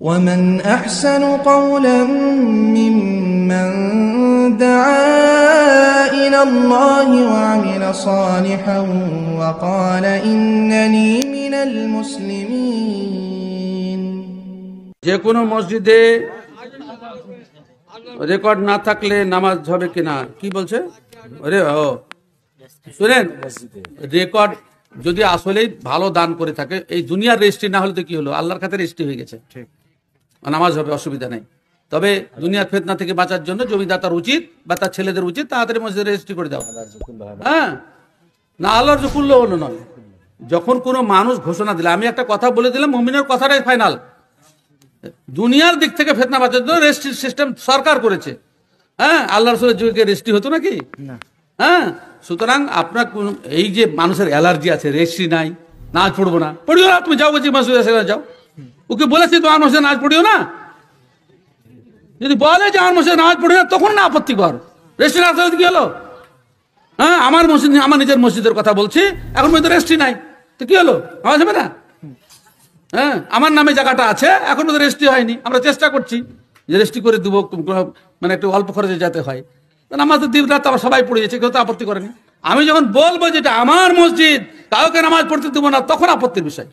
ومن أحسن قولا ممن دعا إلى الله وعمل صالحا وقال إنني من المسلمين যে কোনো মসজিদে রেকর্ড না থাকলে নামাজ হবে কিনা কি বলছে ওরে ও শুনেন রেকর্ড যদি আসলেই ভালো দান করে থাকে এই দুনিয়ার রেজিস্ট্রি না হলে তো কি হলো আল্লাহর খাতে রেজিস্ট্রি হয়ে গেছে ঠিক নামাজ হবে অসুবিধা নেই তবে দুনিয়ার ফেতনা থেকে বাঁচার জন্য জমিদাতার উচিত বা তার ছেলেদের উচিত তাড়াতাড়ি মসজিদে রেজিস্ট্রি করে দেওয়া হ্যাঁ না আল্লাহর জকুল্ল হলো নয় যখন কোনো মানুষ ঘোষণা দিলে আমি একটা কথা বলে দিলাম মমিনের কথাটাই ফাইনাল দুনিয়ার দিক থেকে ফেতনা বাঁচার জন্য রেজিস্ট্রি সিস্টেম সরকার করেছে হ্যাঁ আল্লাহ রসুলের যুগে রেজিস্ট্রি হতো নাকি হ্যাঁ সুতরাং আপনার এই যে মানুষের অ্যালার্জি আছে রেজিস্ট্রি নাই না পড়বো না পড়বে না তুমি যাও বলছি মাসুদ যাও ওকে বলেছি তোমার মাসে নাচ নামাজ পড়িও না যদি বলে যে আমার মসজিদে নামাজ পড়িও না তখন না আপত্তি কর রেস্টে না কি হলো হ্যাঁ আমার মসজিদ আমার নিজের মসজিদের কথা বলছি এখন পর্যন্ত রেস্ট্রি নাই তো কি হলো আমার হবে না হ্যাঁ আমার নামে জায়গাটা আছে এখন পর্যন্ত রেস্টি হয়নি আমরা চেষ্টা করছি যে রেস্টি করে দেবো মানে একটু অল্প খরচে যাতে হয় নামাজ তো দিন রাত আবার সবাই পড়ে যাচ্ছে কেউ তো আপত্তি করেনি আমি যখন বলবো যেটা আমার মসজিদ কাউকে নামাজ পড়তে দেবো না তখন আপত্তির বিষয়